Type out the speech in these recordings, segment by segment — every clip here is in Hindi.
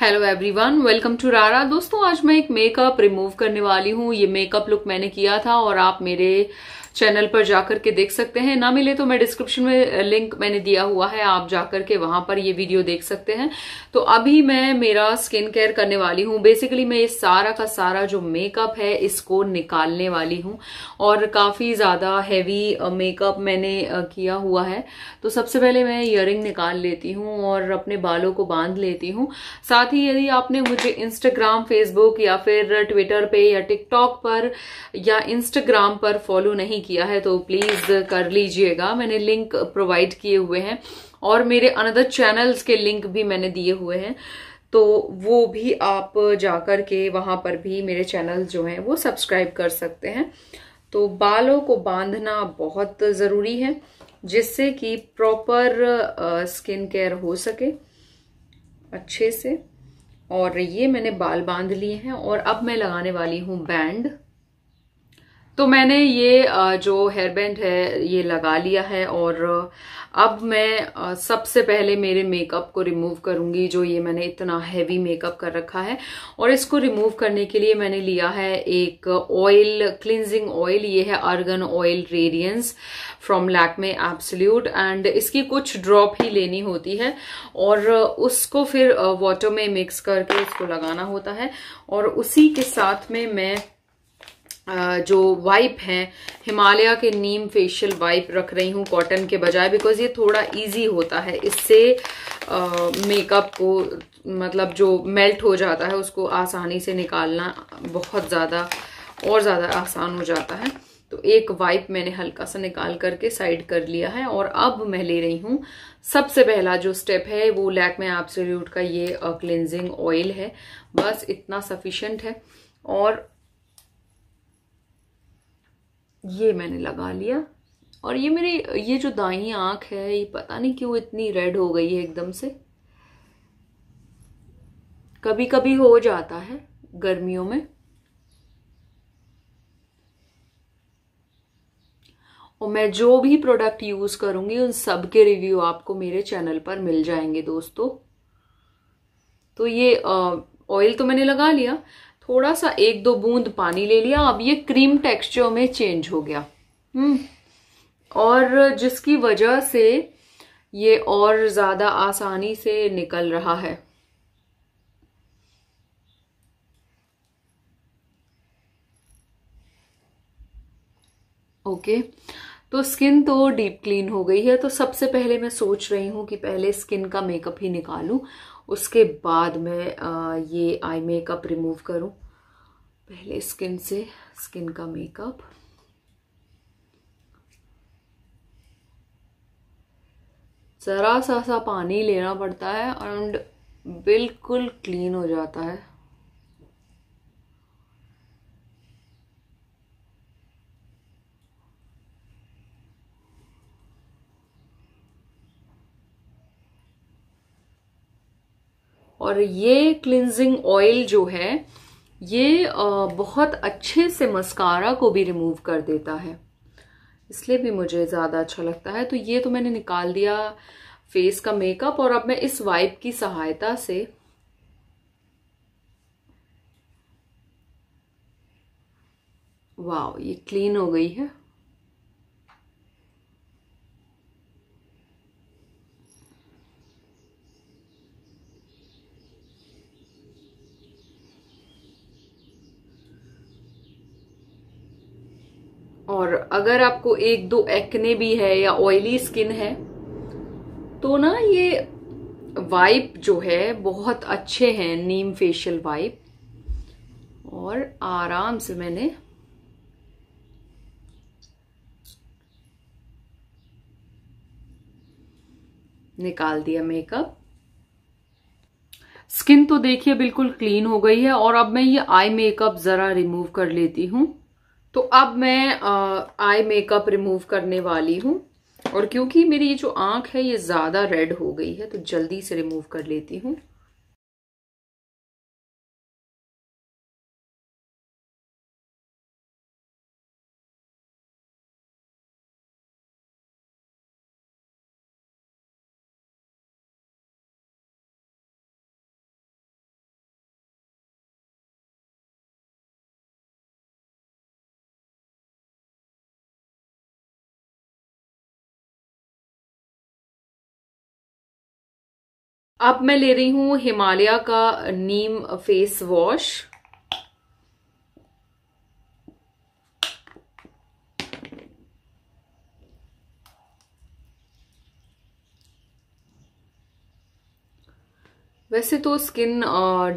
हेलो एवरीवन वेलकम टू रारा दोस्तों आज मैं एक मेकअप रिमूव करने वाली हूँ ये मेकअप लुक मैंने किया था और आप मेरे चैनल पर जाकर के देख सकते हैं ना मिले तो मैं डिस्क्रिप्शन में लिंक मैंने दिया हुआ है आप जाकर के वहां पर ये वीडियो देख सकते हैं तो अभी मैं मेरा स्किन केयर करने वाली हूँ बेसिकली मैं ये सारा का सारा जो मेकअप है इसको निकालने वाली हूँ और काफी ज्यादा हैवी मेकअप मैंने किया हुआ है तो सबसे पहले मैं इयर निकाल लेती हूँ और अपने बालों को बांध लेती हूँ साथ ही यदि आपने मुझे इंस्टाग्राम फेसबुक या फिर ट्विटर पे या टिकटॉक पर या इंस्टाग्राम पर फॉलो नहीं किया है तो प्लीज़ कर लीजिएगा मैंने लिंक प्रोवाइड किए हुए हैं और मेरे अनदर चैनल्स के लिंक भी मैंने दिए हुए हैं तो वो भी आप जाकर के वहां पर भी मेरे चैनल जो हैं वो सब्सक्राइब कर सकते हैं तो बालों को बांधना बहुत ज़रूरी है जिससे कि प्रॉपर स्किन केयर हो सके अच्छे से और ये मैंने बाल बांध लिए हैं और अब मैं लगाने वाली हूँ बैंड तो मैंने ये जो हेयर बैंड है ये लगा लिया है और अब मैं सबसे पहले मेरे मेकअप को रिमूव करूंगी जो ये मैंने इतना हैवी मेकअप कर रखा है और इसको रिमूव करने के लिए मैंने लिया है एक ऑयल क्लिनजिंग ऑयल ये है argan oil radiance from Lakme absolute and इसकी कुछ ड्रॉप ही लेनी होती है और उसको फिर वाटर में मिक्स करके उसको लगाना होता है और उसी के साथ में मैं जो वाइप है हिमालय के नीम फेशियल वाइप रख रही हूँ कॉटन के बजाय बिकॉज ये थोड़ा इजी होता है इससे मेकअप को मतलब जो मेल्ट हो जाता है उसको आसानी से निकालना बहुत ज़्यादा और ज़्यादा आसान हो जाता है तो एक वाइप मैंने हल्का सा निकाल करके साइड कर लिया है और अब मैं ले रही हूँ सबसे पहला जो स्टेप है वो लैक में आपसे का ये क्लिनजिंग ऑयल है बस इतना सफिशेंट है और ये मैंने लगा लिया और ये मेरी ये जो दाई आँख है ये पता नहीं क्यों इतनी रेड हो गई है एकदम से कभी कभी हो जाता है गर्मियों में और मैं जो भी प्रोडक्ट यूज़ करूंगी उन सब के रिव्यू आपको मेरे चैनल पर मिल जाएंगे दोस्तों तो ये ऑयल तो मैंने लगा लिया थोड़ा सा एक दो बूंद पानी ले लिया अब ये क्रीम टेक्सचर में चेंज हो गया हम्म और जिसकी वजह से ये और ज़्यादा आसानी से निकल रहा है ओके okay. तो स्किन तो डीप क्लीन हो गई है तो सबसे पहले मैं सोच रही हूँ कि पहले स्किन का मेकअप ही निकालूँ उसके बाद मैं आ, ये आई मेकअप रिमूव करूँ पहले स्किन से स्किन का मेकअप ज़रा सा सा पानी लेना पड़ता है एंड बिल्कुल क्लीन हो जाता है और ये क्लिनजिंग ऑयल जो है ये बहुत अच्छे से मस्कारा को भी रिमूव कर देता है इसलिए भी मुझे ज़्यादा अच्छा लगता है तो ये तो मैंने निकाल दिया फेस का मेकअप और अब मैं इस वाइप की सहायता से वाह ये क्लीन हो गई है और अगर आपको एक दो एक्ने भी है या ऑयली स्किन है तो ना ये वाइप जो है बहुत अच्छे हैं नीम फेशियल वाइप और आराम से मैंने निकाल दिया मेकअप स्किन तो देखिए बिल्कुल क्लीन हो गई है और अब मैं ये आई मेकअप जरा रिमूव कर लेती हूं तो अब मैं आई मेकअप रिमूव करने वाली हूँ और क्योंकि मेरी ये जो आँख है ये ज़्यादा रेड हो गई है तो जल्दी से रिमूव कर लेती हूँ अब मैं ले रही हूं हिमालय का नीम फेस वॉश वैसे तो स्किन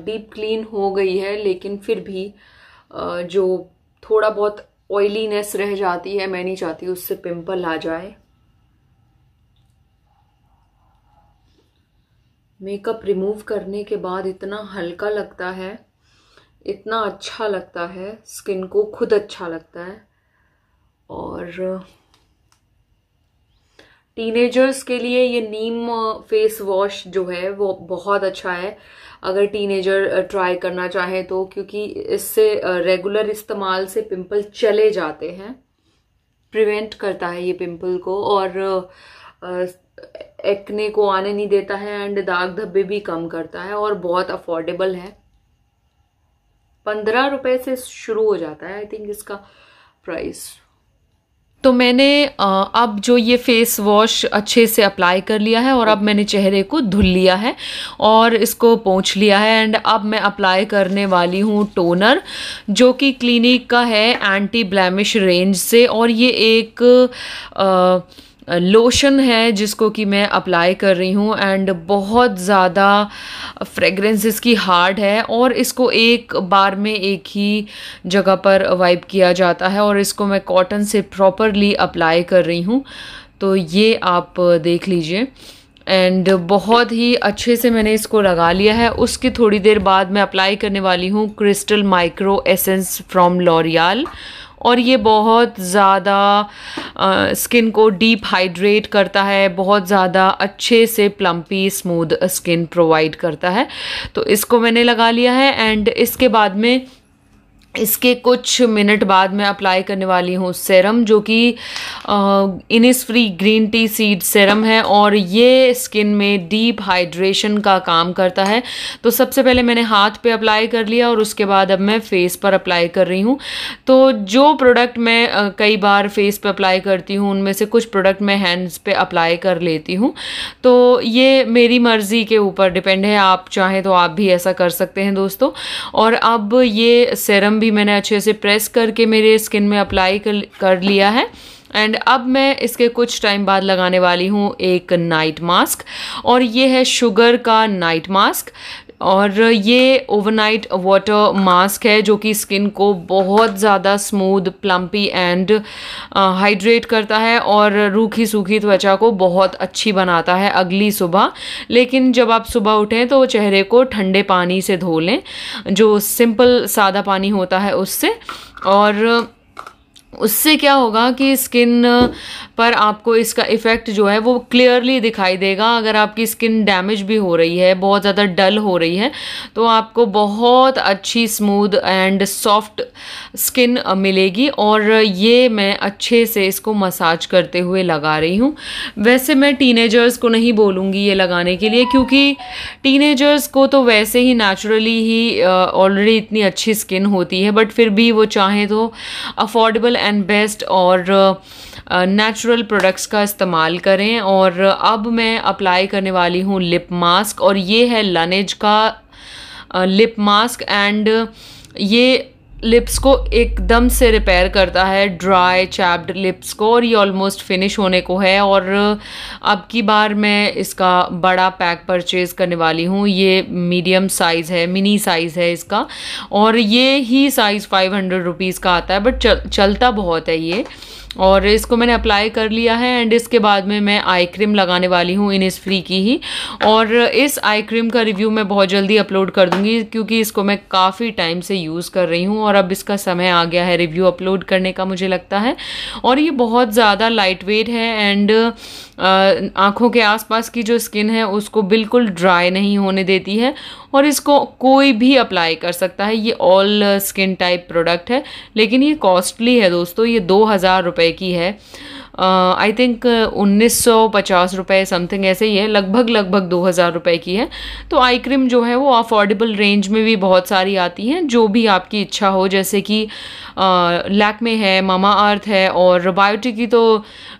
डीप क्लीन हो गई है लेकिन फिर भी जो थोड़ा बहुत ऑयलीनेस रह जाती है मैं नहीं चाहती उससे पिंपल आ जाए मेकअप रिमूव करने के बाद इतना हल्का लगता है इतना अच्छा लगता है स्किन को खुद अच्छा लगता है और टीनेजर्स के लिए ये नीम फेस वॉश जो है वो बहुत अच्छा है अगर टीनेजर ट्राई करना चाहे तो क्योंकि इससे रेगुलर इस्तेमाल से पिंपल चले जाते हैं प्रिवेंट करता है ये पिंपल को और एक्ने को आने नहीं देता है एंड दाग धब्बे भी कम करता है और बहुत अफोर्डेबल है पंद्रह रुपए से शुरू हो जाता है आई थिंक इसका प्राइस तो मैंने अब जो ये फेस वॉश अच्छे से अप्लाई कर लिया है और अब मैंने चेहरे को धुल लिया है और इसको पहुँच लिया है एंड अब मैं अप्लाई करने वाली हूँ टोनर जो कि क्लिनिक का है एंटी ब्लैमिश रेंज से और ये एक आ, लोशन है जिसको कि मैं अप्लाई कर रही हूँ एंड बहुत ज़्यादा फ्रेगरेंस इसकी हार्ड है और इसको एक बार में एक ही जगह पर वाइप किया जाता है और इसको मैं कॉटन से प्रॉपरली अप्लाई कर रही हूँ तो ये आप देख लीजिए एंड बहुत ही अच्छे से मैंने इसको लगा लिया है उसके थोड़ी देर बाद मैं अप्लाई करने वाली हूँ crystal micro essence from L'Oreal और ये बहुत ज़्यादा स्किन को डीप हाइड्रेट करता है बहुत ज़्यादा अच्छे से प्लम्पी स्मूद स्किन प्रोवाइड करता है तो इसको मैंने लगा लिया है एंड इसके बाद में इसके कुछ मिनट बाद मैं अप्लाई करने वाली हूँ सेरम जो कि Innisfree green tea seed serum है और ये स्किन में डीप हाइड्रेशन का काम करता है तो सबसे पहले मैंने हाथ पे अप्लाई कर लिया और उसके बाद अब मैं फेस पर अप्लाई कर रही हूँ तो जो प्रोडक्ट मैं कई बार फेस पे अप्लाई करती हूँ उनमें से कुछ प्रोडक्ट मैं हैंड्स पर अप्लाई कर लेती हूँ तो ये मेरी मर्ज़ी के ऊपर डिपेंड है आप चाहें तो आप भी ऐसा कर सकते हैं दोस्तों और अब ये सेरम भी मैंने अच्छे से प्रेस करके मेरे स्किन में अप्लाई कर, कर लिया है एंड अब मैं इसके कुछ टाइम बाद लगाने वाली हूँ एक नाइट मास्क और ये है शुगर का नाइट मास्क और ये ओवरनाइट वाटर मास्क है जो कि स्किन को बहुत ज़्यादा स्मूद प्लम्पी एंड हाइड्रेट करता है और रूखी सूखी त्वचा को बहुत अच्छी बनाता है अगली सुबह लेकिन जब आप सुबह उठें तो चेहरे को ठंडे पानी से धो लें जो सिंपल सादा पानी होता है उससे और उससे क्या होगा कि स्किन पर आपको इसका इफ़ेक्ट जो है वो क्लियरली दिखाई देगा अगर आपकी स्किन डैमेज भी हो रही है बहुत ज़्यादा डल हो रही है तो आपको बहुत अच्छी स्मूद एंड सॉफ्ट स्किन मिलेगी और ये मैं अच्छे से इसको मसाज करते हुए लगा रही हूँ वैसे मैं टीनेजर्स को नहीं बोलूँगी ये लगाने के लिए क्योंकि टीनेजर्स को तो वैसे ही नेचुरली ही ऑलरेडी इतनी अच्छी स्किन होती है बट फिर भी वो चाहें तो अफोर्डेबल एंड बेस्ट और नेचुरल नेचुरल प्रोडक्ट्स का इस्तेमाल करें और अब मैं अप्लाई करने वाली हूँ लिप मास्क और ये है लनेज का लिप मास्क एंड ये लिप्स को एकदम से रिपेयर करता है ड्राई चैप्ड लिप्स को और ये ऑलमोस्ट फिनिश होने को है और अब की बार मैं इसका बड़ा पैक परचेज़ करने वाली हूँ ये मीडियम साइज़ है मिनी साइज़ है इसका और ये ही साइज़ फाइव हंड्रेड रुपीज़ का आता है बट चल, चलता बहुत है ये और इसको मैंने अप्लाई कर लिया है एंड इसके बाद में मैं आई क्रीम लगाने वाली हूँ इन इस फ्री की ही और इस आई क्रीम का रिव्यू मैं बहुत जल्दी अपलोड कर दूँगी क्योंकि इसको मैं काफ़ी टाइम से यूज़ कर रही हूँ और अब इसका समय आ गया है रिव्यू अपलोड करने का मुझे लगता है और ये बहुत ज़्यादा लाइट वेट है एंड आँखों के आसपास की जो स्किन है उसको बिल्कुल ड्राई नहीं होने देती है और इसको कोई भी अप्लाई कर सकता है ये ऑल स्किन टाइप प्रोडक्ट है लेकिन ये कॉस्टली है दोस्तों ये दो हज़ार रुपये की है आई थिंक uh, उन्नीस सौ पचास समथिंग ऐसे ही है लगभग लगभग दो हज़ार रुपये की है तो आई क्रीम जो है वो अफोर्डेबल रेंज में भी बहुत सारी आती हैं जो भी आपकी इच्छा हो जैसे कि लैकमे है मामा अर्थ है और बायोटिक की तो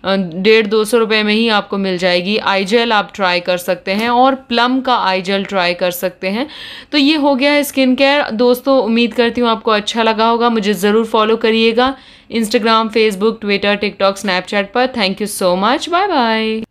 डेढ़ दो सौ रुपये में ही आपको मिल जाएगी आई जेल आप ट्राई कर सकते हैं और प्लम का आई जेल ट्राई कर सकते हैं तो ये हो गया है स्किन केयर दोस्तों उम्मीद करती हूँ आपको अच्छा लगा होगा मुझे ज़रूर फॉलो करिएगा Instagram Facebook Twitter TikTok Snapchat पर thank you so much bye bye